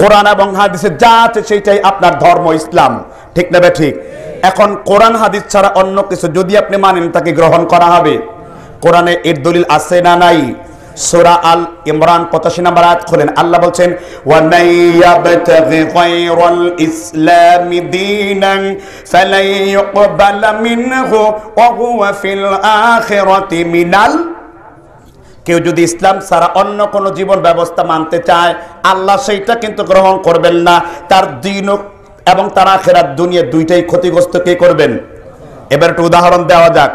কোরআন এবং হাদিসে যা আছে সেইটাই আপনার ধর্ম ইসলাম ঠিক না ঠিক এখন কোরআন হাদিস ছাড়া অন্য কিছু যদি আপনি মানেন তাকে গ্রহণ করা হবে কোরআনে এর দলিল আছে না নাই সোরা আল ইমরান পঁচাশি নাম্বার আয়াত খোলেন আল্লাহ বলছেন ওয়ান يَبْتَغِ غَيْرَ الْإِسْلَامِ دِينًا কেউ যদি ইসলাম ছাড়া অন্য কোন জীবন ব্যবস্থা মানতে চায় আল্লাহ সেইটা কিন্তু গ্রহণ করবেন না তার দিন এবং তার আখেরার দুনিয়া দুইটাই ক্ষতিগ্রস্ত কে করবেন এবার একটু উদাহরণ দেওয়া যাক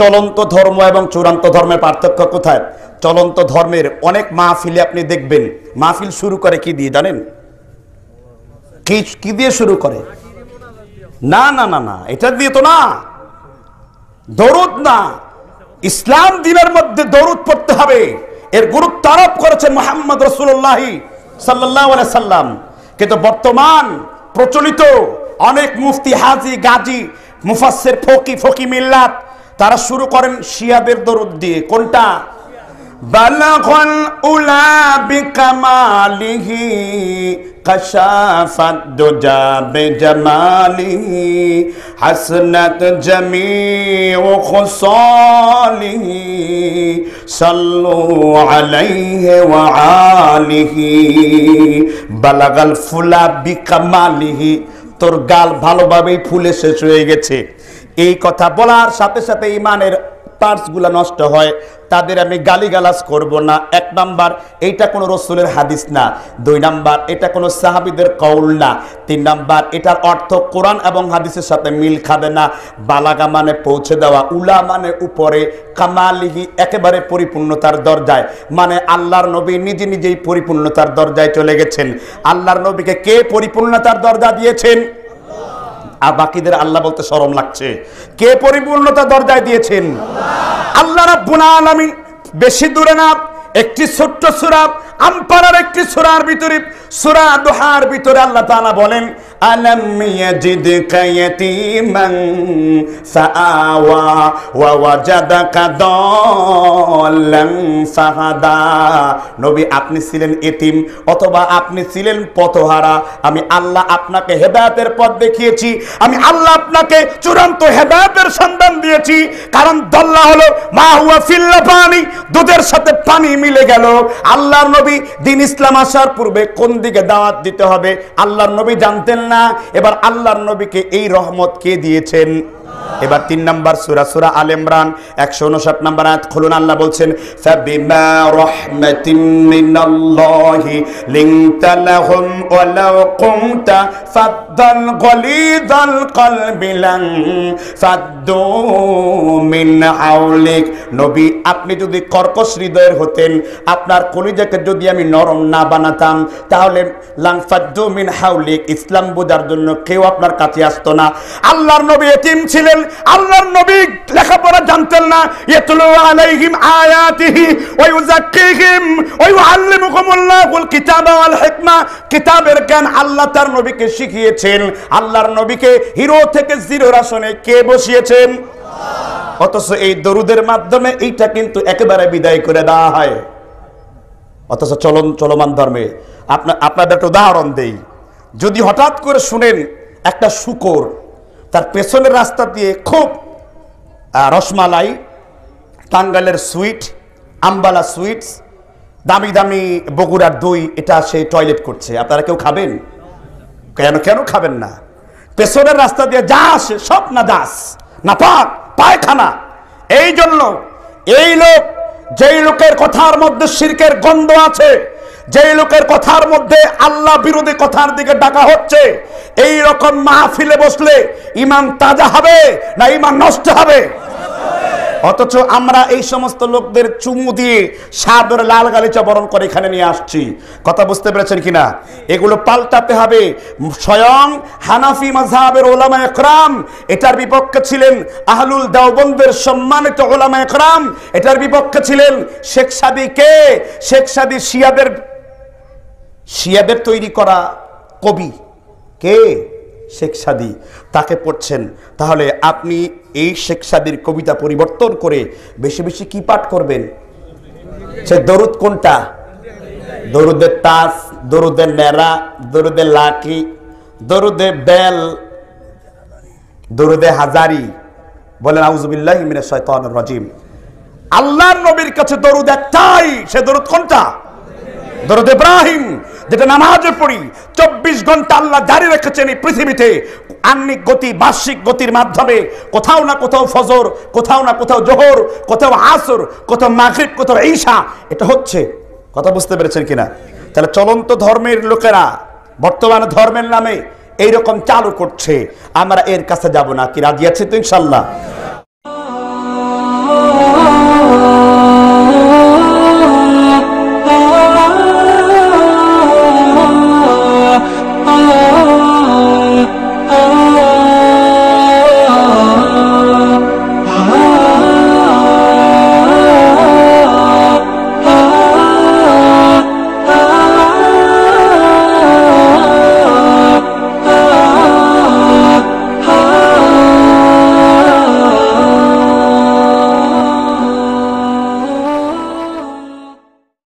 চলন্ত ধর্ম এবং চূড়ান্ত ধর্মের পার্থক্য কোথায় চলন্ত ধর্মের অনেক মাহফিলে আপনি দেখবেন মাহফিল শুরু করে কি দিয়ে জানেন কি কি দিয়ে শুরু করে না না না না এটা দিয়ে তো না দরুদ না ইসলাম দিনের মধ্যে দরুদ করতে হবে এর গুরুত্ব আরোপ করেছেন মোহাম্মদ রসুল্লাহি সাল্লাহ সাল্লাম কিন্তু বর্তমান প্রচলিত অনেক মুফতি হাজি গাজী মুফাসের ফকি ফকি মিল্লাত তারা শুরু করেন শিয়াদের দরুদ দিয়ে কোনটা بلغ الأولى بكماله كشاف الدجى بجماله حسنت جميع خصاله صلوا عليه وعاله بلغ الفلا بكماله তোর গাল ভালোভাবেই ফুলে শেষ হয়ে গেছে এই কথা বলার সাথে সাথে ইমানের পার্টসগুলো নষ্ট হয় তাদের আমি গালিগালাজ করব না এক নাম্বার এটা কোনো রসুলের হাদিস না দুই নাম্বার এটা কোনো সাহাবিদের কৌল না তিন নাম্বার এটার অর্থ কোরআন এবং হাদিসের সাথে মিল খাবে না বালাগা মানে পৌঁছে দেওয়া উলা মানে উপরে কামালিহি একেবারে পরিপূর্ণতার দরজায় মানে আল্লাহর নবী নিজে নিজেই পরিপূর্ণতার দরজায় চলে গেছেন আল্লাহর নবীকে কে পরিপূর্ণতার দরজা দিয়েছেন আর বাকিদের আল্লাহ বলতে সরম লাগছে কে পরিপূর্ণতা দরজায় দিয়েছেন আল্লাহ রাব্বুল আলামিন বেশি দূরে না একটি ছোট্ট সুরা আম্পারার একটি সুরার ভিতরে সুরা দোহার ভিতরে আল্লাহ তাআলা বলেন ألم يجدك يتيما فآوى ووجدك ضالا فهدى নবী আপনি ছিলেন এতিম অথবা আপনি ছিলেন পথহারা আমি আল্লাহ আপনাকে হেদায়তের পথ দেখিয়েছি আমি আল্লাহ আপনাকে চূড়ান্ত হেদায়তের সন্ধান দিয়েছি কারণ দল্লা হলো মা হুয়া ফিল্লা পানি দুধের সাথে পানি মিলে গেল আল্লাহর নবী দিন ইসলাম আসার পূর্বে কোন দিকে দাওয়াত দিতে হবে আল্লাহর নবী জানতেন না না এবার আল্লাহর নবীকে এই রহমত কে দিয়েছেন এবার তিন নম্বর সুরা সুরা আল ইমরান একশো উনষাট নম্বর আয়াত খুলুন আল্লাহ বলছেন নবী আপনি যদি কর্কশ হৃদয়ের হতেন আপনার কলিজাকে যদি আমি নরম না বানাতাম তাহলে লাংফাদ্দু মিন হাউলিক ইসলাম বোঝার জন্য কেউ আপনার কাছে আসতো না আল্লাহর নবী এটিম ছিল ছিলেন আল্লাহর নবী লেখাপড়া জানতেন না ইয়াতলু আলাইহিম আয়াতিহি ওয়া ইউযাক্কিহিম ওয়া ইউআল্লিমুকুমুল্লাহুল কিতাবা ওয়াল হিকমা কিতাবের জ্ঞান আল্লাহ তার নবীকে শিখিয়েছেন আল্লাহর নবীকে হিরো থেকে জিরোর আসনে কে বসিয়েছেন অথচ এই দরুদের মাধ্যমে এইটা কিন্তু একেবারে বিদায় করে দেওয়া হয় অথচ চলন চলমান ধর্মে আপনার আপনাদের একটা উদাহরণ দেই যদি হঠাৎ করে শুনেন একটা শুকর তার পেছনের রাস্তা দিয়ে খুব রসমালাই টাঙ্গালের সুইট আম্বালা সুইটস দামি দামি বগুড়ার দই এটা সে টয়লেট করছে আপনারা কেউ খাবেন কেন কেন খাবেন না পেছনের রাস্তা দিয়ে যা আসে সব না দাস না পাক পায়খানা এই জন্য এই লোক যেই লোকের কথার মধ্যে সিরকের গন্ধ আছে যেই লোকের কথার মধ্যে আল্লাহ বিরোধী কথার দিকে ডাকা হচ্ছে এই রকম মাহফিলে বসলে ইমান তাজা হবে না ইমান নষ্ট হবে অথচ আমরা এই সমস্ত লোকদের চুমু দিয়ে সাদর লাল গালিচা বরণ করে এখানে নিয়ে আসছি কথা বুঝতে পেরেছেন কিনা এগুলো পাল্টাতে হবে স্বয়ং হানাফি মাঝহাবের ওলামা একরাম এটার বিপক্ষে ছিলেন আহলুল দেওবন্দের সম্মানিত ওলামা একরাম এটার বিপক্ষে ছিলেন শেখ সাদি কে শেখ সাদি শিয়াদের শিয়াদের তৈরি করা কবি কে শেখ সাদি তাকে পড়ছেন তাহলে আপনি এই শেখ সাদির কবিতা পরিবর্তন করে বেশি বেশি কি পাঠ করবেন সে দরুদ কোনটা দরুদের তাস দরুদের নেড়া দরুদের লাঠি দরুদে বেল দরুদে হাজারি বলেন আউজবিল্লাহ মিনে শয়তান রাজিম আল্লাহর নবীর কাছে দরুদ একটাই সে দরুদ কোনটা দরদ ইব্রাহিম যেটা নামাজে পড়ি চব্বিশ ঘন্টা আল্লাহ জারি রেখেছেন এই পৃথিবীতে আন্নিক গতি বার্ষিক গতির মাধ্যমে কোথাও না কোথাও ফজর কোথাও না কোথাও জোহর কোথাও আসর কোথাও কোথাও ঈশা এটা হচ্ছে কথা বুঝতে পেরেছেন কিনা তাহলে চলন্ত ধর্মের লোকেরা বর্তমানে ধর্মের নামে এইরকম চালু করছে আমরা এর কাছে যাব না কি রাজি আছে তো ইনশাল্লাহ